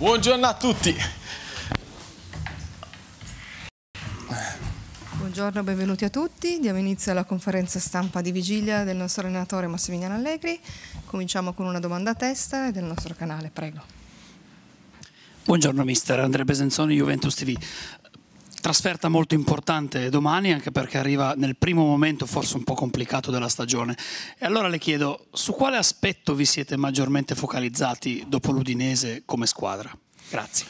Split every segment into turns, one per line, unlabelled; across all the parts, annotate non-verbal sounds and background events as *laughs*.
Buongiorno a tutti. Buongiorno, benvenuti a tutti. Diamo inizio alla conferenza stampa di vigilia del nostro allenatore Massimiliano Allegri. Cominciamo con una domanda a testa del nostro canale, prego. Buongiorno mister, Andrea Besenzoni, Juventus TV trasferta molto importante domani, anche perché arriva nel primo momento forse un po' complicato della stagione. E allora le chiedo, su quale aspetto vi siete maggiormente focalizzati dopo l'Udinese come squadra? Grazie.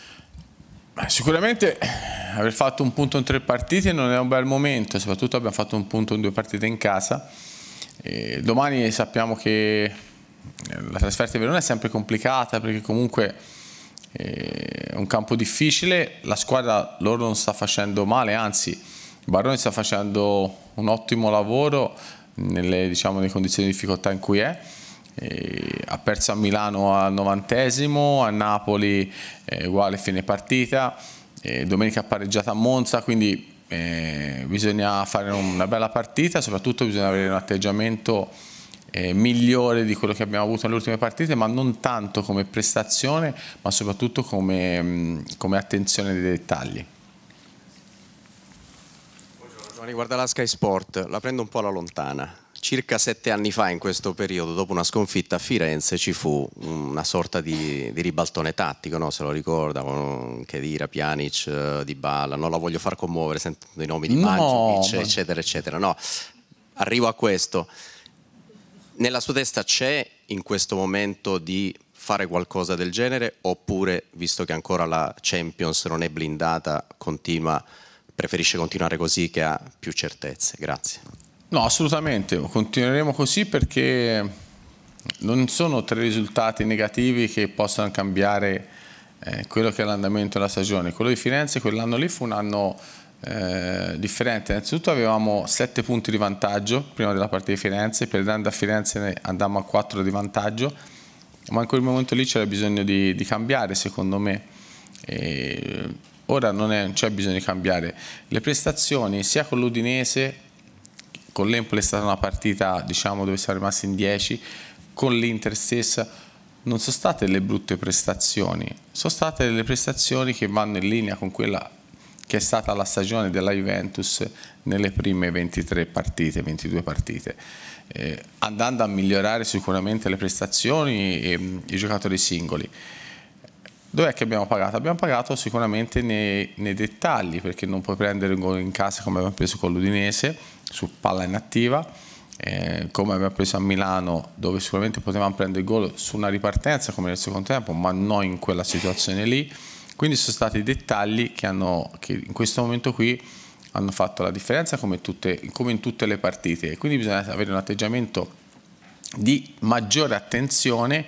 Sicuramente eh, aver fatto un punto in tre partite non è un bel momento, soprattutto abbiamo fatto un punto in due partite in casa. E domani sappiamo che eh, la trasferta di Verona è sempre complicata perché comunque eh, è un campo difficile, la squadra loro non sta facendo male, anzi Baroni sta facendo un ottimo lavoro nelle, diciamo, nelle condizioni di difficoltà in cui è. E eh, ha perso a Milano al novantesimo, a Napoli eh, uguale fine partita, e eh, domenica ha pareggiato a Monza, quindi eh, bisogna fare una bella partita, soprattutto bisogna avere un atteggiamento eh, migliore di quello che abbiamo avuto nelle ultime partite, ma non tanto come prestazione, ma soprattutto come, come attenzione dei dettagli. Buongiorno, Giovanni, guarda la Sky Sport, la prendo un po' alla lontana. Circa sette anni fa, in questo periodo, dopo una sconfitta a Firenze, ci fu una sorta di, di ribaltone tattico, no? se lo ricorda, con Kedira, Pjanic, eh, Di Balla, non la voglio far commuovere sentendo i nomi di no, Mangiukic, eccetera, eccetera. No, arrivo a questo nella sua testa c'è in questo momento di fare qualcosa del genere oppure, visto che ancora la Champions non è blindata, continua, preferisce continuare così che ha più certezze? Grazie. No, assolutamente, continueremo così perché non sono tre risultati negativi che possano cambiare eh, quello che è l'andamento della stagione. Quello di Firenze quell'anno lì fu un anno eh, differente. Innanzitutto avevamo 7 punti di vantaggio prima della partita di Firenze, perdendo a Firenze andammo a 4 di vantaggio, ma in quel momento lì c'era bisogno di, di, cambiare secondo me. E ora non, c'è bisogno di cambiare. Le prestazioni sia con l'Udinese, con l'Empoli è stata una partita diciamo, dove siamo rimasti in 10, con l'Inter stessa non sono state le brutte prestazioni, sono state le prestazioni che vanno in linea con quella che è stata la stagione della Juventus nelle prime 23 partite, 22 partite. Eh, andando a migliorare sicuramente le prestazioni e mm, i giocatori singoli. Dov'è che abbiamo pagato? Abbiamo pagato sicuramente nei, nei dettagli, perché non puoi prendere un gol in casa come abbiamo preso con l'Udinese, su palla inattiva, eh, come abbiamo preso a Milano, dove sicuramente potevamo prendere il gol su una ripartenza come nel secondo tempo, ma non in quella situazione lì. Quindi sono stati dettagli che, hanno, che in questo momento qui hanno fatto la differenza come, tutte, come in tutte le partite. Quindi bisogna avere un atteggiamento di maggiore attenzione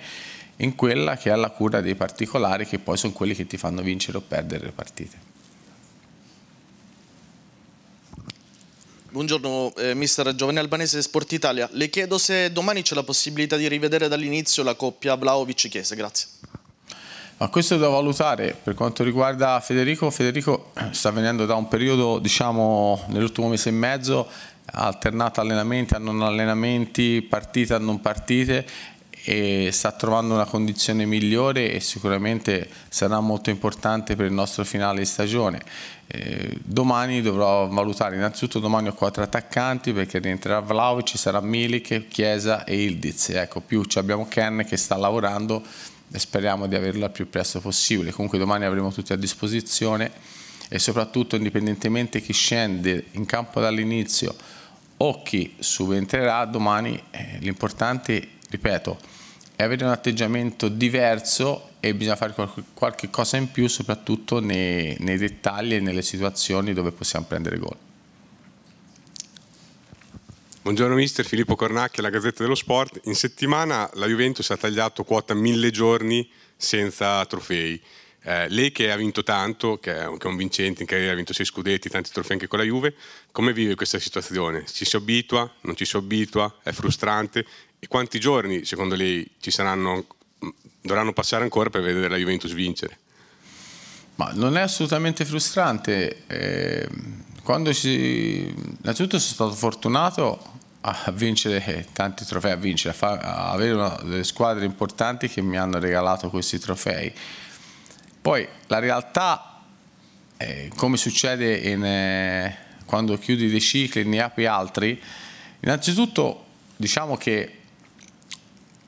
in quella che è la cura dei particolari che poi sono quelli che ti fanno vincere o perdere le partite. Buongiorno eh, mister Giovanni Albanese Sport Italia. Le chiedo se domani c'è la possibilità di rivedere dall'inizio la coppia vlaovic chiese Grazie. Ma questo è da valutare per quanto riguarda Federico. Federico *clears throat* sta venendo da un periodo, diciamo, nell'ultimo mese e mezzo alternato allenamenti a non allenamenti, partite a non partite e sta trovando una condizione migliore e sicuramente sarà molto importante per il nostro finale di stagione. Eh, domani dovrò valutare, innanzitutto domani ho quattro attaccanti perché rientrerà Vlaovic, ci sarà Milik, Chiesa e Ildiz, ecco più abbiamo Ken che sta lavorando e speriamo di averla il più presto possibile. Comunque domani avremo tutti a disposizione e soprattutto indipendentemente chi scende in campo dall'inizio o chi subentrerà domani, eh, l'importante, ripeto, è avere un atteggiamento diverso e bisogna fare qualche, qualche cosa in più soprattutto nei, nei dettagli e nelle situazioni dove possiamo prendere gol. Buongiorno mister, Filippo Cornacchi, La Gazzetta dello Sport. In settimana la Juventus ha tagliato quota mille giorni senza trofei. Eh, lei che ha vinto tanto, che è, un vincente in carriera, ha vinto sei scudetti, tanti trofei anche con la Juve, come vive questa situazione? Ci si abitua? Non ci si abitua? È frustrante? E quanti giorni secondo lei ci saranno, mm, dovranno passare ancora per vedere la Juventus vincere? Ma non è assolutamente frustrante. Eh quando si... Innanzitutto sono stato fortunato a vincere tanti trofei, a vincere, a, far, a avere una, delle squadre importanti che mi hanno regalato questi trofei. Poi la realtà, eh, come succede in, eh, quando chiudi dei cicli, e ne apri altri, innanzitutto diciamo che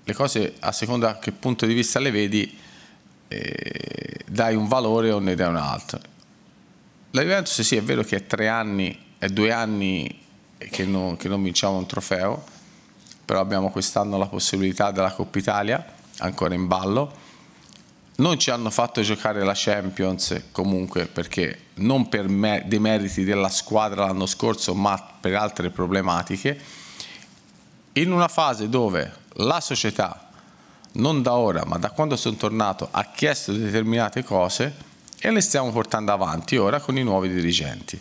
le cose a seconda che punto di vista le vedi, eh, dai un valore o ne dai un altro la Juventus sì è vero che è tre anni, è due anni che non, che non vinciamo un trofeo, però abbiamo quest'anno la possibilità della Coppa Italia, ancora in ballo. Non ci hanno fatto giocare la Champions comunque perché non per me, meriti della squadra l'anno scorso ma per altre problematiche. In una fase dove la società, non da ora ma da quando sono tornato, ha chiesto determinate cose, e le stiamo portando avanti ora con i nuovi dirigenti.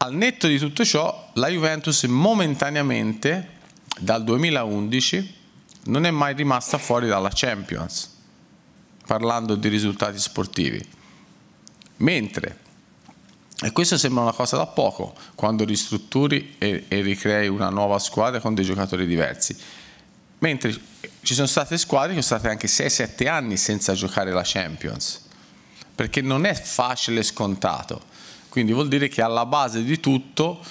Al netto di tutto ciò, la Juventus momentaneamente dal 2011 non è mai rimasta fuori dalla Champions, parlando di risultati sportivi. Mentre, e questo sembra una cosa da poco, quando ristrutturi e, e ricrei una nuova squadra con dei giocatori diversi, Mentre ci sono state squadre che sono state anche 6-7 anni senza giocare la Champions, perché non è facile scontato. Quindi vuol dire che alla base di tutto,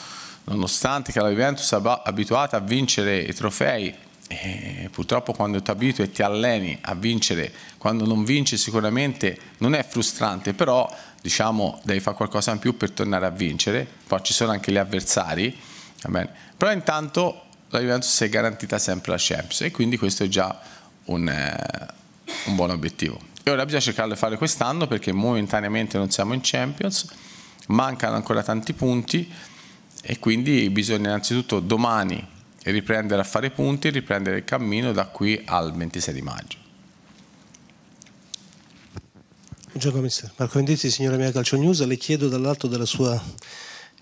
nonostante che la Juventus è abituata a vincere i trofei, eh, purtroppo quando ti abitui e ti alleni a vincere, quando non vinci sicuramente non è frustrante, però diciamo devi fare qualcosa in più per tornare a vincere, poi ci sono anche gli avversari, però intanto la Juventus si è garantita sempre la Champions e quindi questo è già un, eh, un buon obiettivo. E ora bisogna cercare di fare quest'anno perché momentaneamente non siamo in Champions, mancano ancora tanti punti e quindi bisogna innanzitutto domani riprendere a fare punti, riprendere il cammino da qui al 26 di maggio. Buongiorno mister, Marco Venditti, signora mia Calcio News, le chiedo dall'alto della sua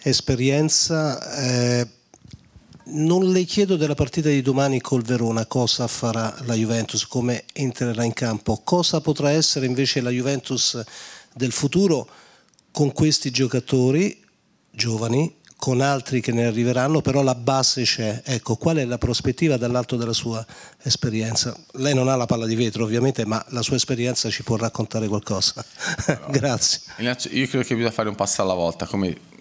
esperienza... Eh, non le chiedo della partita di domani col Verona cosa farà la Juventus, come entrerà in campo, cosa potrà essere invece la Juventus del futuro con questi giocatori giovani, con altri che ne arriveranno, però la base c'è. Ecco, qual è la prospettiva dall'alto della sua esperienza? Lei non ha la palla di vetro ovviamente, ma la sua esperienza ci può raccontare qualcosa. *laughs* Grazie. Io credo che bisogna fare un passo alla volta, come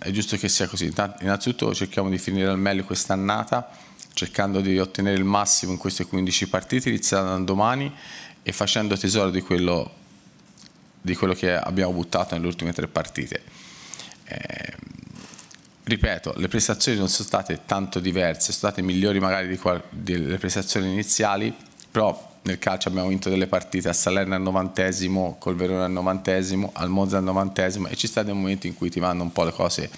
è giusto che sia così. Innanzitutto cerchiamo di finire al meglio quest'annata, cercando di ottenere il massimo in queste 15 partite, iniziando domani e facendo tesoro di quello, di quello che abbiamo buttato nelle ultime tre partite. Eh, ripeto, le prestazioni non sono state tanto diverse, sono state migliori magari qual- delle prestazioni iniziali, però nel calcio abbiamo vinto delle partite a Salerno al novantesimo, col Verona al novantesimo, al Monza al novantesimo e ci sta dei momenti in cui ti vanno un po' le cose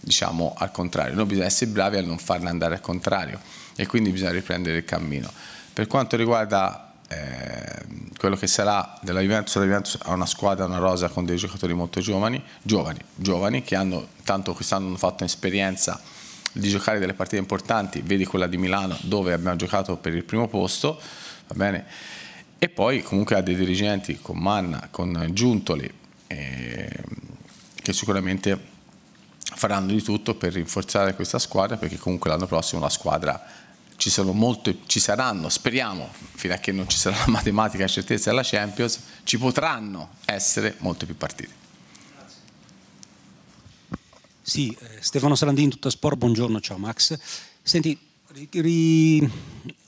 diciamo al contrario. Noi bisogna essere bravi a non farle andare al contrario e quindi bisogna riprendere il cammino. Per quanto riguarda eh, quello che sarà della Juventus, la Juventus ha una squadra, una rosa con dei giocatori molto giovani, giovani, giovani che hanno tanto quest'anno hanno fatto esperienza di giocare delle partite importanti, vedi quella di Milano dove abbiamo giocato per il primo posto va bene? E poi comunque ha dei dirigenti con Manna, con Giuntoli, eh, che sicuramente faranno di tutto per rinforzare questa squadra perché comunque l'anno prossimo la squadra ci, molto, ci saranno, speriamo, fino a che non ci sarà la matematica certezza della Champions, ci potranno essere molte più partite. Sì, eh, Stefano Salandini, Tutta Sport, buongiorno, ciao Max. Senti, ri,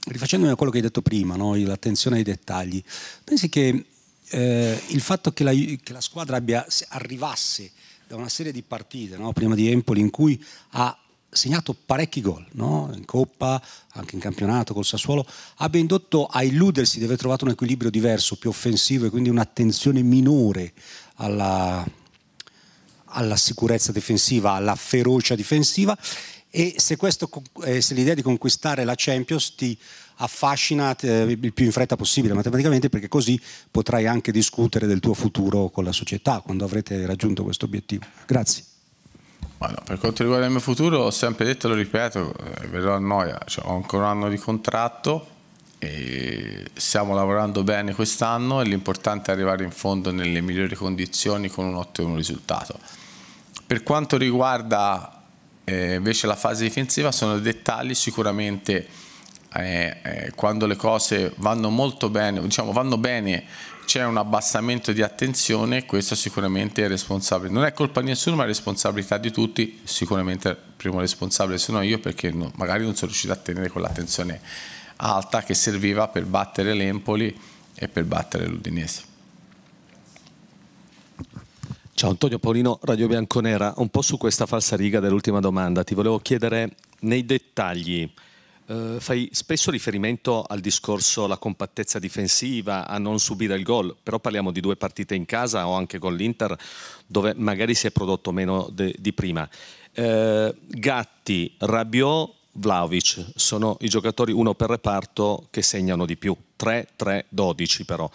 rifacendomi a quello che hai detto prima, no? l'attenzione ai dettagli, pensi che eh, il fatto che la, che la squadra abbia, arrivasse da una serie di partite, no? prima di Empoli, in cui ha segnato parecchi gol, no? in Coppa, anche in campionato col Sassuolo, abbia indotto a illudersi di aver trovato un equilibrio diverso, più offensivo e quindi un'attenzione minore alla, alla sicurezza difensiva, alla ferocia difensiva e se, questo, eh, se l'idea di conquistare la Champions ti affascina eh, il più in fretta possibile matematicamente, perché così potrai anche discutere del tuo futuro con la società quando avrete raggiunto questo obiettivo. Grazie. Bueno, per quanto riguarda il mio futuro, ho sempre detto, e lo ripeto, eh, verrò a noia, cioè, ho ancora un anno di contratto, stiamo lavorando bene quest'anno e l'importante è arrivare in fondo nelle migliori condizioni con un ottimo risultato. Per quanto riguarda eh, invece la fase difensiva sono dettagli sicuramente eh, eh, quando le cose vanno molto bene, diciamo vanno bene c'è un abbassamento di attenzione, questo sicuramente è responsabile. Non è colpa di nessuno, ma è responsabilità di tutti. Sicuramente il primo responsabile sono io perché no, magari non sono riuscito a tenere quell'attenzione alta che serviva per battere l'Empoli e per battere l'Udinese. Ciao Antonio Paolino, Radio Bianconera. Un po' su questa falsa riga dell'ultima domanda, ti volevo chiedere nei dettagli. Eh, fai spesso riferimento al discorso alla compattezza difensiva, a non subire il gol, però parliamo di due partite in casa o anche con l'Inter dove magari si è prodotto meno de, di prima. Eh, Gatti, Rabiot, Vlaovic sono i giocatori uno per reparto che segnano di più, 3-3-12 però.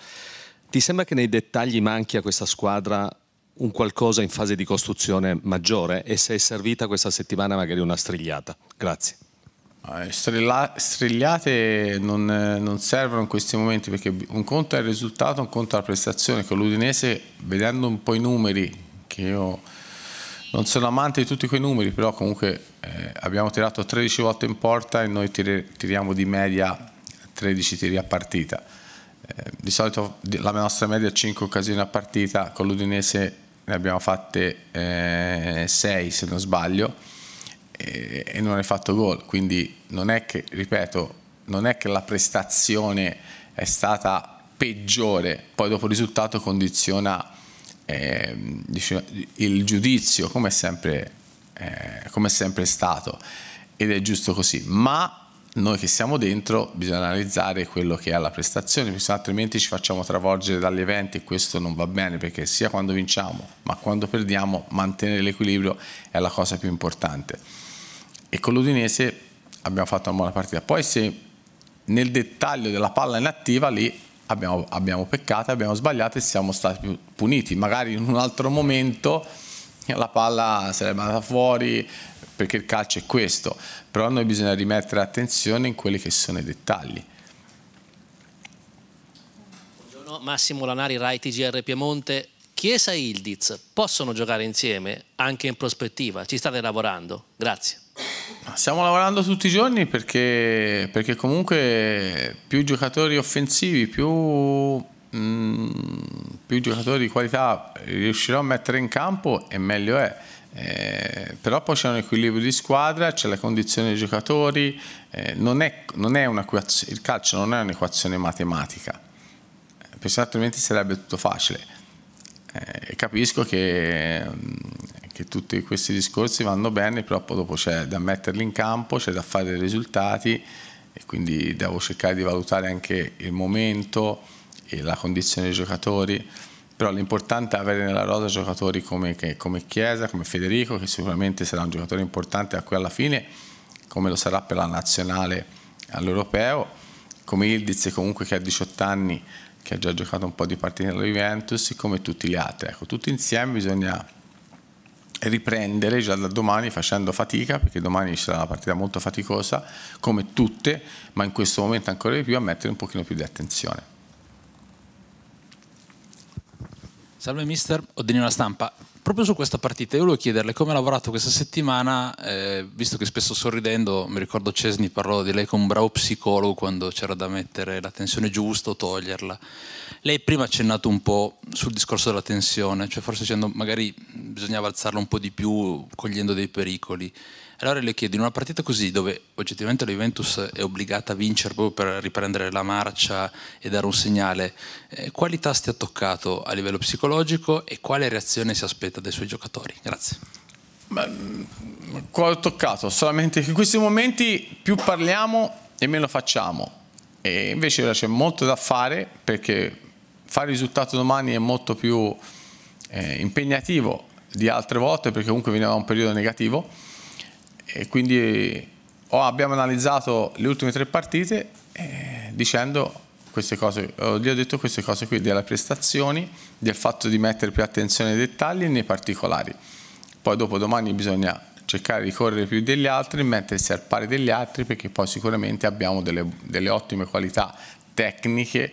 Ti sembra che nei dettagli manchi a questa squadra un qualcosa in fase di costruzione maggiore e se è servita questa settimana magari una strigliata. Grazie. Strella, strigliate non, non, servono in questi momenti perché un conto è il risultato, un conto è la prestazione. Con l'Udinese, vedendo un po' i numeri, che io non sono amante di tutti quei numeri, però comunque eh, abbiamo tirato 13 volte in porta e noi tiriamo di media 13 tiri a partita eh, di solito la nostra media è 5 occasioni a partita, con l'Udinese ne abbiamo fatte eh, 6 se non sbaglio e, e non hai fatto gol, quindi non è che, ripeto, non è che la prestazione è stata peggiore, poi dopo il risultato condiziona eh, diciamo, il giudizio come sempre, eh, come sempre stato ed è giusto così, ma noi che siamo dentro bisogna analizzare quello che è la prestazione, altrimenti ci facciamo travolgere dagli eventi e questo non va bene perché sia quando vinciamo ma quando perdiamo mantenere l'equilibrio è la cosa più importante. E con l'Udinese abbiamo fatto una buona partita. Poi se nel dettaglio della palla inattiva lì abbiamo, abbiamo peccato, abbiamo sbagliato e siamo stati puniti. Magari in un altro momento la palla sarebbe andata fuori, perché il calcio è questo, però noi bisogna rimettere attenzione in quelli che sono i dettagli. Buongiorno, Massimo Lanari, Rai TGR Piemonte. Chiesa e Ildiz possono giocare insieme anche in prospettiva? Ci state lavorando? Grazie. Stiamo lavorando tutti i giorni perché, perché comunque più giocatori offensivi, più, mh, mm, più giocatori di qualità riuscirò a mettere in campo e meglio è. Eh, però poi c'è un equilibrio di squadra, c'è la condizione dei giocatori, eh, non è, non è il calcio non è un'equazione matematica, perché altrimenti sarebbe tutto facile. Eh, capisco che, mm, che, tutti questi discorsi vanno bene, però dopo c'è da metterli in campo, c'è da fare dei risultati e quindi devo cercare di valutare anche il momento e la condizione dei giocatori però l'importante è avere nella rosa giocatori come, che, come, Chiesa, come Federico, che sicuramente sarà un giocatore importante a cui alla fine, come lo sarà per la nazionale all'Europeo, come Ildiz comunque che ha 18 anni, che ha già giocato un po' di partite nella Juventus, come tutti gli altri. Ecco, tutti insieme bisogna riprendere già da domani facendo fatica, perché domani sarà una partita molto faticosa, come tutte, ma in questo momento ancora di più a mettere un pochino più di attenzione. Salve mister, Odini la stampa. Proprio su questa partita io volevo chiederle come ha lavorato questa settimana, eh, visto che spesso sorridendo, mi ricordo Cesni parlò di lei come un bravo psicologo quando c'era da mettere la tensione giusta o toglierla. Lei prima ha accennato un po' sul discorso della tensione, cioè forse dicendo magari bisognava alzarla un po' di più cogliendo dei pericoli. Allora le chiedo, in una partita così dove oggettivamente la Juventus è obbligata a vincere proprio per riprendere la marcia e dare un segnale, eh, quali tasti ha toccato a livello psicologico e quale reazione si aspetta dai suoi giocatori? Grazie. Beh, mm, qua ho toccato solamente che in questi momenti più parliamo e meno facciamo. E invece c'è molto da fare perché fare risultato domani è molto più eh, impegnativo di altre volte perché comunque veniva da un periodo negativo e quindi oh, abbiamo analizzato le ultime tre partite eh, dicendo queste cose, gli ho detto queste cose qui, delle prestazioni, del fatto di mettere più attenzione ai dettagli e nei particolari. Poi dopo domani bisogna cercare di correre più degli altri, mettersi al pari degli altri perché poi sicuramente abbiamo delle, delle ottime qualità tecniche,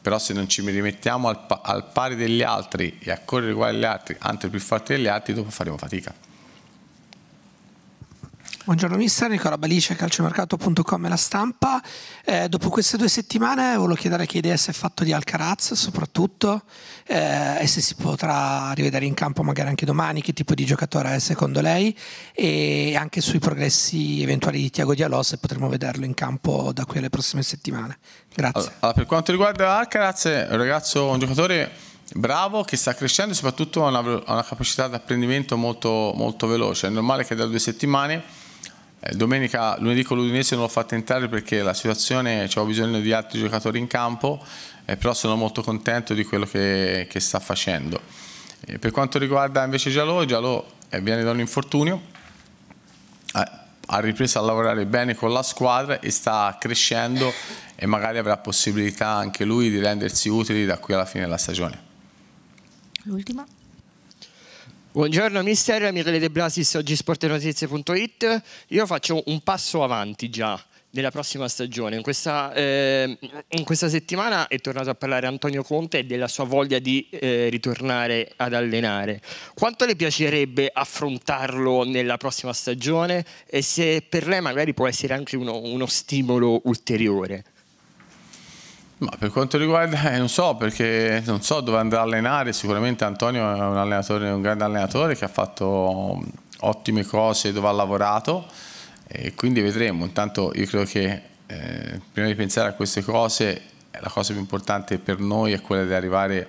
però se non ci rimettiamo al, al pari degli altri e a correre uguali agli altri, anche più forti degli altri, dopo faremo fatica. Buongiorno mister, Nicola Balice, calciomercato.com e la stampa. Eh, dopo queste due settimane volevo chiedere che idea si è fatto di Alcaraz soprattutto eh, e se si potrà rivedere in campo magari anche domani, che tipo di giocatore è secondo lei e anche sui progressi eventuali di Tiago Diallo se potremo vederlo in campo da qui alle prossime settimane. Grazie. Allora, per quanto riguarda Alcaraz, un ragazzo, un giocatore bravo che sta crescendo e soprattutto ha una, una, capacità di apprendimento molto, molto veloce. È normale che da due settimane eh, domenica, lunedì con l'Udinese non l'ho fatta entrare perché la situazione, avevo bisogno di altri giocatori in campo, eh, però sono molto contento di quello che, che sta facendo. E eh, per quanto riguarda invece Gialò Giallo eh, viene da un infortunio, ha ripreso a lavorare bene con la squadra e sta crescendo e magari avrà possibilità anche lui di rendersi utili da qui alla fine della stagione. L'ultima. Buongiorno mister, Michele De Blasis, oggi sportenotizie.it. Io faccio un passo avanti già nella prossima stagione. In questa, eh, in questa, settimana è tornato a parlare Antonio Conte della sua voglia di eh, ritornare ad allenare. Quanto le piacerebbe affrontarlo nella prossima stagione e se per lei magari può essere anche uno, uno stimolo ulteriore? Ma per quanto riguarda, eh, non so perché non so dove andrà a allenare, sicuramente Antonio è un, allenatore, un grande allenatore che ha fatto ottime cose dove ha lavorato e quindi vedremo. Intanto io credo che eh, prima di pensare a queste cose eh, la cosa più importante per noi è quella di arrivare,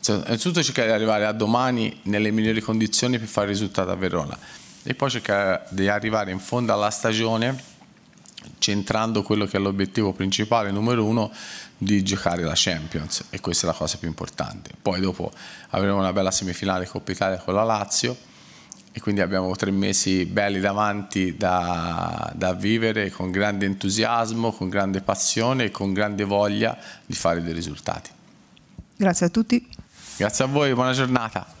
cioè, innanzitutto cercare di arrivare a domani nelle migliori condizioni per fare il risultato a Verona e poi cercare di arrivare in fondo alla stagione centrando quello che è l'obiettivo principale numero uno di giocare la Champions e questa è la cosa più importante. Poi dopo avremo una bella semifinale Coppa Italia con la Lazio e quindi abbiamo tre mesi belli davanti da, da vivere con grande entusiasmo, con grande passione e con grande voglia di fare dei risultati. Grazie a tutti. Grazie a voi, buona giornata.